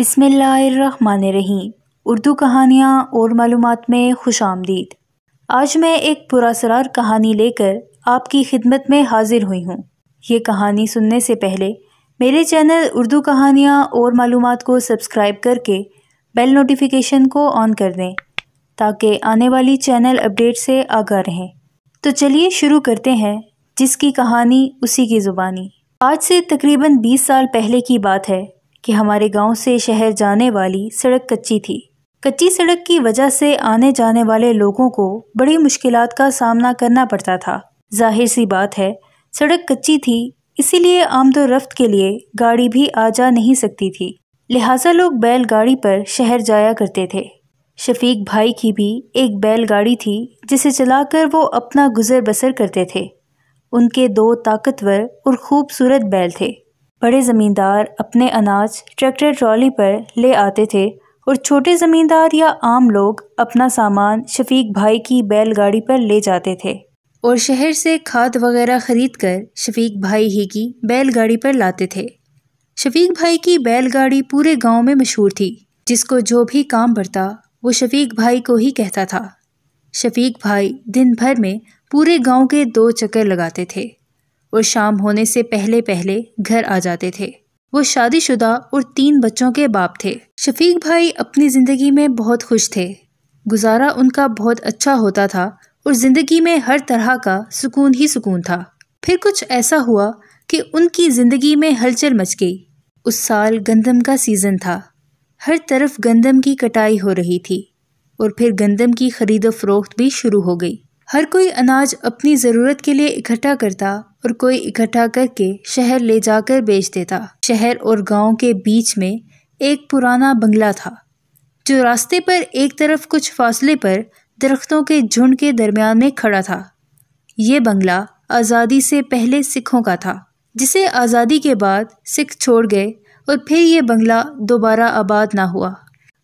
बिसमीम उर्दू कहानियाँ और मालूम में खुश आमदीद आज मैं एक पुरासरार कहानी लेकर आपकी खिदमत में हाजिर हुई हूँ ये कहानी सुनने से पहले मेरे चैनल उर्दू कहानियाँ और मालूम को सब्सक्राइब करके बेल नोटिफिकेशन को ऑन कर दें ताकि आने वाली चैनल अपडेट से आगा रहें तो चलिए शुरू करते हैं जिसकी कहानी उसी की ज़ुबानी आज से तकरीबन 20 साल पहले की बात है कि हमारे गांव से शहर जाने वाली सड़क कच्ची थी कच्ची सड़क की वजह से आने जाने वाले लोगों को बड़ी मुश्किल का सामना करना पड़ता था जाहिर सी बात है सड़क कच्ची थी इसीलिए आमदोरफ्त के लिए गाड़ी भी आ जा नहीं सकती थी लिहाजा लोग बैलगाड़ी पर शहर जाया करते थे शफीक भाई की भी एक बैलगाड़ी थी जिसे चलाकर वो अपना गुजर बसर करते थे उनके दो ताकतवर और खूबसूरत बैल थे बड़े ज़मींदार अपने अनाज ट्रैक्टर ट्रॉली पर ले आते थे और छोटे ज़मींदार या आम लोग अपना सामान शफीक भाई की बैलगाड़ी पर ले जाते थे और शहर से खाद वगैरह ख़रीद कर शफीक भाई ही की बैलगाड़ी पर लाते थे शफीक भाई की बैलगाड़ी पूरे गांव में मशहूर थी जिसको जो भी काम पड़ता वो शफीक भाई को ही कहता था शफीक भाई दिन भर में पूरे गांव के दो चक्कर लगाते थे और शाम होने से पहले पहले घर आ जाते थे वो शादीशुदा और तीन बच्चों के बाप थे शफीक भाई अपनी ज़िंदगी में बहुत खुश थे गुजारा उनका बहुत अच्छा होता था और ज़िंदगी में हर तरह का सुकून ही सुकून था फिर कुछ ऐसा हुआ कि उनकी ज़िंदगी में हलचल मच गई उस साल गंदम का सीज़न था हर तरफ गंदम की कटाई हो रही थी और फिर गंदम की ख़रीदो फरोख्त भी शुरू हो गई हर कोई अनाज अपनी ज़रूरत के लिए इकट्ठा करता और कोई इकट्ठा करके शहर ले जाकर बेच देता शहर और गांव के बीच में एक पुराना बंगला था जो रास्ते पर एक तरफ कुछ फासले पर दरख्तों के झुंड के दरमियान में खड़ा था ये बंगला आज़ादी से पहले सिखों का था जिसे आज़ादी के बाद सिख छोड़ गए और फिर ये बंगला दोबारा आबाद ना हुआ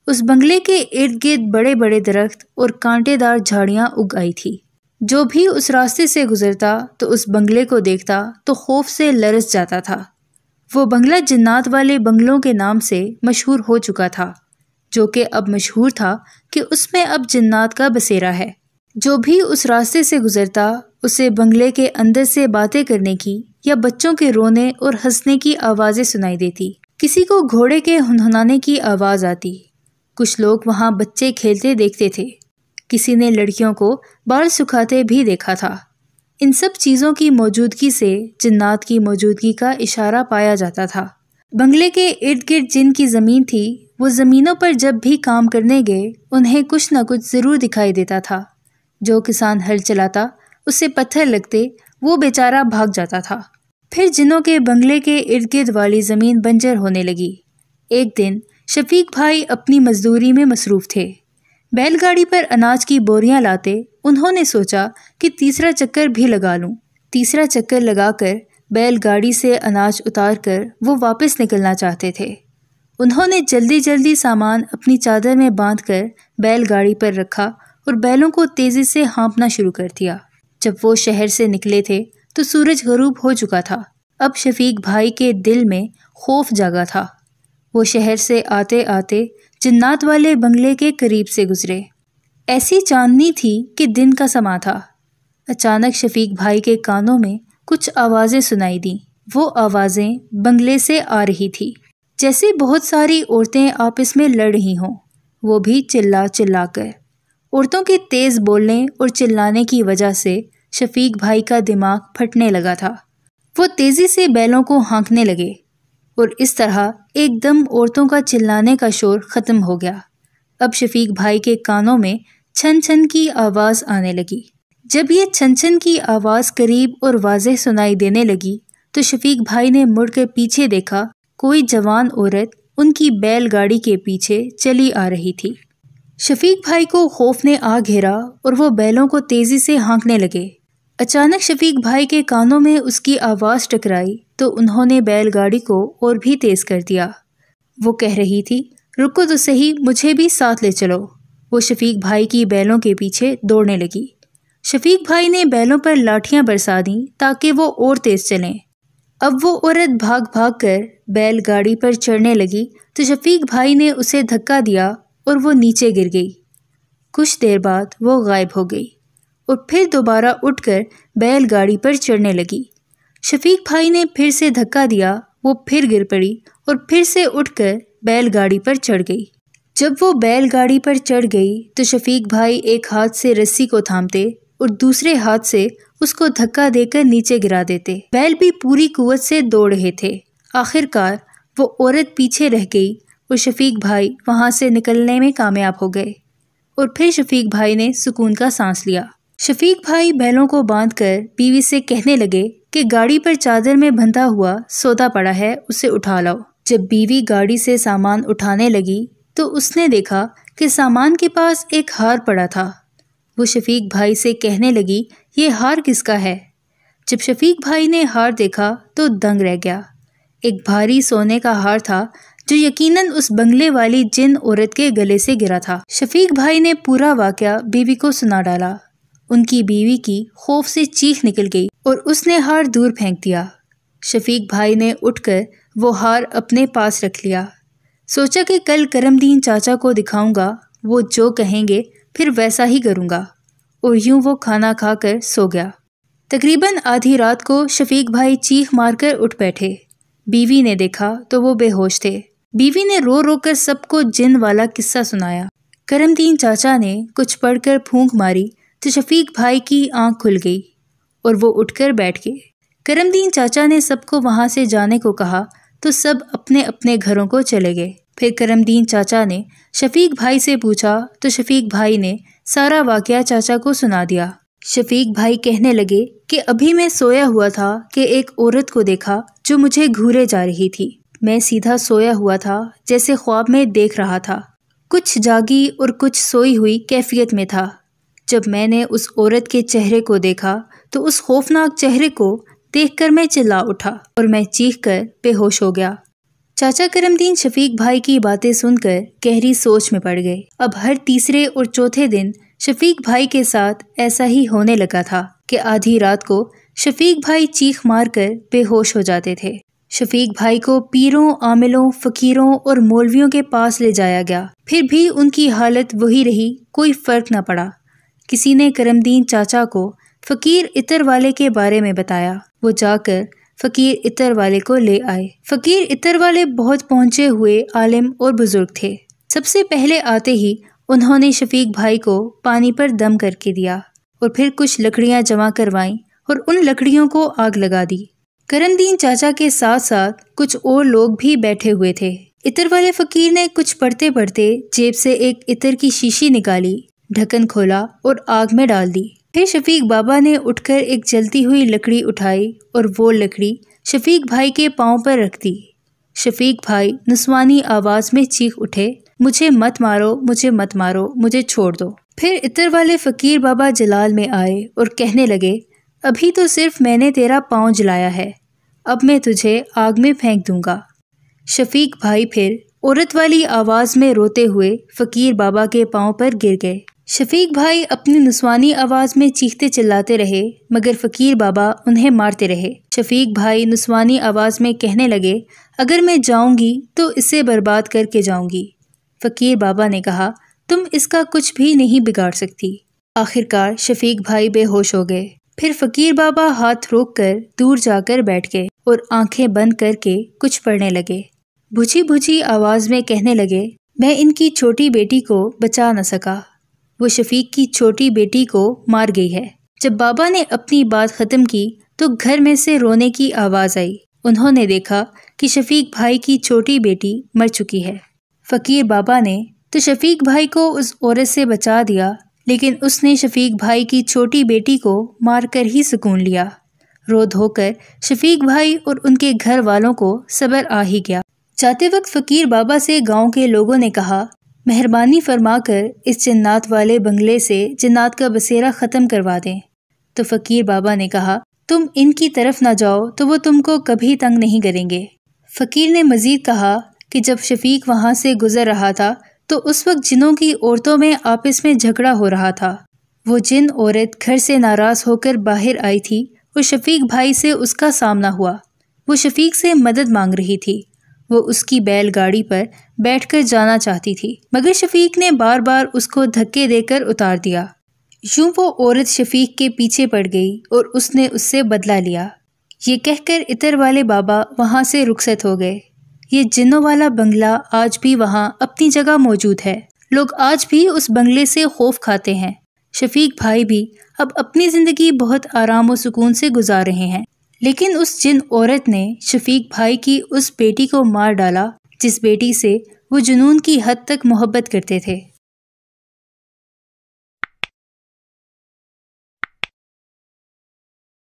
उस बंगले के इर्द गिर्द बड़े बड़े दरख्त और कांटेदार झाड़ियाँ उग आई थी जो भी उस रास्ते से गुज़रता तो उस बंगले को देखता तो खौफ से लरस जाता था वो बंगला जन्नात वाले बंगलों के नाम से मशहूर हो चुका था जो कि अब मशहूर था कि उसमें अब जन्नात का बसेरा है जो भी उस रास्ते से गुज़रता उसे बंगले के अंदर से बातें करने की या बच्चों के रोने और हंसने की आवाज़ें सुनाई देती किसी को घोड़े के हनहनाने की आवाज़ आती कुछ लोग वहाँ बच्चे खेलते देखते थे किसी ने लड़कियों को बाल सुखाते भी देखा था इन सब चीज़ों की मौजूदगी से जिन्नात की मौजूदगी का इशारा पाया जाता था बंगले के इर्द गिर्द जिनकी ज़मीन थी वो ज़मीनों पर जब भी काम करने गए उन्हें कुछ ना कुछ ज़रूर दिखाई देता था जो किसान हल चलाता उसे पत्थर लगते वो बेचारा भाग जाता था फिर जिनों के बंगले के इर्द गिर्द वाली ज़मीन बंजर होने लगी एक दिन शफीक भाई अपनी मजदूरी में मसरूफ़ थे बैलगाड़ी पर अनाज की बोरियां लाते उन्होंने सोचा कि तीसरा चक्कर भी लगा लूं। तीसरा चक्कर लगाकर बैलगाड़ी से अनाज उतारकर वो वापस निकलना चाहते थे उन्होंने जल्दी जल्दी सामान अपनी चादर में बांधकर बैलगाड़ी पर रखा और बैलों को तेज़ी से हाँपना शुरू कर दिया जब वो शहर से निकले थे तो सूरज गरूब हो चुका था अब शफीक भाई के दिल में खौफ जागा था वो शहर से आते आते जन्नात वाले बंगले के करीब से गुजरे ऐसी चांदनी थी कि दिन का समा था अचानक शफीक भाई के कानों में कुछ आवाज़ें सुनाई दी वो आवाज़ें बंगले से आ रही थी जैसे बहुत सारी औरतें आपस में लड़ रही हों वो भी चिल्ला चिल्ला कर औरतों के तेज़ बोलने और चिल्लाने की वजह से शफीक भाई का दिमाग फटने लगा था वो तेज़ी से बैलों को हाँकने लगे और इस तरह एकदम औरतों का चिल्लाने का शोर ख़त्म हो गया अब शफीक भाई के कानों में छन छन की आवाज़ आने लगी जब ये छन छन की आवाज़ करीब और वाजह सुनाई देने लगी तो शफीक भाई ने मुड़कर पीछे देखा कोई जवान औरत उनकी बैलगाड़ी के पीछे चली आ रही थी शफीक भाई को खौफ ने आ घेरा और वो बैलों को तेज़ी से हाँकने लगे अचानक शफीक भाई के कानों में उसकी आवाज़ टकराई तो उन्होंने बैलगाड़ी को और भी तेज़ कर दिया वो कह रही थी रुको तो सही मुझे भी साथ ले चलो वो शफीक भाई की बैलों के पीछे दौड़ने लगी शफीक भाई ने बैलों पर लाठियां बरसा दीं ताकि वो और तेज़ चलें अब वो औरत भाग भाग कर बैलगाड़ी पर चढ़ने लगी तो शफीक भाई ने उसे धक्का दिया और वो नीचे गिर गई कुछ देर बाद वो गायब हो गई और फिर दोबारा उठकर बैलगाड़ी पर चढ़ने लगी शफीक भाई ने फिर से धक्का दिया वो फिर गिर पड़ी और फिर से उठकर बैलगाड़ी पर चढ़ गई जब वो बैलगाड़ी पर चढ़ गई तो शफीक भाई एक हाथ से रस्सी को थामते और दूसरे हाथ से उसको धक्का देकर नीचे गिरा देते बैल भी पूरी कुवत से दौड़ रहे थे आखिरकार वो औरत पीछे रह गई और शफीक भाई वहाँ से निकलने में कामयाब हो गए और फिर शफीक भाई ने सुकून का सांस लिया शफीक भाई बैलों को बांधकर बीवी से कहने लगे कि गाड़ी पर चादर में बंधा हुआ सोता पड़ा है उसे उठा लाओ जब बीवी गाड़ी से सामान उठाने लगी तो उसने देखा कि सामान के पास एक हार पड़ा था वो शफीक भाई से कहने लगी ये हार किसका है जब शफीक भाई ने हार देखा तो दंग रह गया एक भारी सोने का हार था जो यकीनन उस बंगले वाली जिन औरत के गले से गिरा था शफीक भाई ने पूरा वाक्य बीवी को सुना डाला उनकी बीवी की खौफ से चीख निकल गई और उसने हार दूर फेंक दिया शफीक भाई ने उठकर वो हार अपने पास रख लिया सोचा कि कल करमदीन चाचा को दिखाऊंगा वो जो कहेंगे फिर वैसा ही करूंगा और यूं वो खाना खाकर सो गया तकरीबन आधी रात को शफीक भाई चीख मारकर उठ बैठे बीवी ने देखा तो वो बेहोश थे बीवी ने रो रो कर सबको जिन वाला किस्सा सुनाया करमदीन चाचा ने कुछ पढ़कर फूंक मारी तो शफीक भाई की आंख खुल गई और वो उठकर बैठ गए करमदीन चाचा ने सबको वहाँ से जाने को कहा तो सब अपने अपने घरों को चले गए फिर करमदीन चाचा ने शफीक भाई से पूछा तो शफीक भाई ने सारा वाकया चाचा को सुना दिया शफीक भाई कहने लगे कि अभी मैं सोया हुआ था कि एक औरत को देखा जो मुझे घूरे जा रही थी मैं सीधा सोया हुआ था जैसे ख्वाब में देख रहा था कुछ जागी और कुछ सोई हुई कैफियत में था जब मैंने उस औरत के चेहरे को देखा तो उस खौफनाक चेहरे को देखकर मैं चिल्ला उठा और मैं चीख कर बेहोश हो गया चाचा करमदीन शफीक भाई की बातें सुनकर गहरी सोच में पड़ गए अब हर तीसरे और चौथे दिन शफीक भाई के साथ ऐसा ही होने लगा था कि आधी रात को शफीक भाई चीख मार कर बेहोश हो जाते थे शफीक भाई को पीरों आमिलों फकीरों और मौलवियों के पास ले जाया गया फिर भी उनकी हालत वही रही कोई फर्क न पड़ा किसी ने करमदीन चाचा को फ़कीर इतर वाले के बारे में बताया वो जाकर फ़कीर इतर वाले को ले आए फ़कीर इतर वाले बहुत पहुँचे हुए आलिम और बुज़ुर्ग थे सबसे पहले आते ही उन्होंने शफीक भाई को पानी पर दम करके दिया और फिर कुछ लकड़ियाँ जमा करवाईं और उन लकड़ियों को आग लगा दी करमदीन चाचा के साथ साथ कुछ और लोग भी बैठे हुए थे इतर वाले फ़कीर ने कुछ पढ़ते पढ़ते जेब से एक इतर की शीशी निकाली ढक्कन खोला और आग में डाल दी फिर शफीक बाबा ने उठकर एक जलती हुई लकड़ी उठाई और वो लकड़ी शफीक भाई के पाँव पर रख दी शफीक भाई नुस्वानी आवाज़ में चीख उठे मुझे मत मारो मुझे मत मारो मुझे छोड़ दो फिर इतर वाले फ़कीर बाबा जलाल में आए और कहने लगे अभी तो सिर्फ मैंने तेरा पाँव जलाया है अब मैं तुझे आग में फेंक दूंगा शफीक भाई फिर औरत वाली आवाज़ में रोते हुए फ़कीर बाबा के पाँव पर गिर गए शफीक भाई अपनी नुस्वानी आवाज़ में चीखते चिल्लाते रहे मगर फ़कीर बाबा उन्हें मारते रहे शफीक भाई नुस्वानी आवाज़ में कहने लगे अगर मैं जाऊंगी तो इसे बर्बाद करके जाऊंगी फ़कीर बाबा ने कहा तुम इसका कुछ भी नहीं बिगाड़ सकती आखिरकार शफीक भाई बेहोश हो गए फिर फ़कीर बाबा हाथ रोक कर दूर जाकर बैठ गए और आंखें बंद करके कुछ पढ़ने लगे भुझी भुझी आवाज़ में कहने लगे मैं इनकी छोटी बेटी को बचा न सका वो शफीक की छोटी बेटी को मार गई है जब बाबा ने अपनी बात ख़त्म की तो घर में से रोने की आवाज़ आई उन्होंने देखा कि शफीक भाई की छोटी बेटी मर चुकी है फ़कीर बाबा ने तो शफीक भाई को उस औरत से बचा दिया लेकिन उसने शफीक भाई की छोटी बेटी को मारकर ही सुकून लिया रो धोकर शफीक भाई और उनके घर वालों को सबर आ ही गया जाते वक्त फ़कीर बाबा से गांव के लोगों ने कहा मेहरबानी फरमाकर इस जन्नात वाले बंगले से जन्नात का बसेरा ख़त्म करवा दें तो फ़कीर बाबा ने कहा तुम इनकी तरफ ना जाओ तो वो तुमको कभी तंग नहीं करेंगे फ़कीर ने मज़ीद कहा कि जब शफीक वहाँ से गुज़र रहा था तो उस वक्त जिनों की औरतों में आपस में झगड़ा हो रहा था वो जिन औरत घर से नाराज़ होकर बाहर आई थी वो शफीक भाई से उसका सामना हुआ वो शफीक से मदद मांग रही थी वो उसकी बैलगाड़ी पर बैठकर जाना चाहती थी मगर शफीक ने बार बार उसको धक्के देकर उतार दिया यूं वो औरत शफीक के पीछे पड़ गई और उसने उससे बदला लिया ये कहकर इतर वाले बाबा वहाँ से रुखसत हो गए ये जिन्नों वाला बंगला आज भी वहाँ अपनी जगह मौजूद है लोग आज भी उस बंगले से खौफ खाते हैं शफीक भाई भी अब अपनी ज़िंदगी बहुत आराम और सुकून से गुजार रहे हैं लेकिन उस जिन औरत ने शफीक भाई की उस बेटी को मार डाला जिस बेटी से वो जुनून की हद तक मोहब्बत करते थे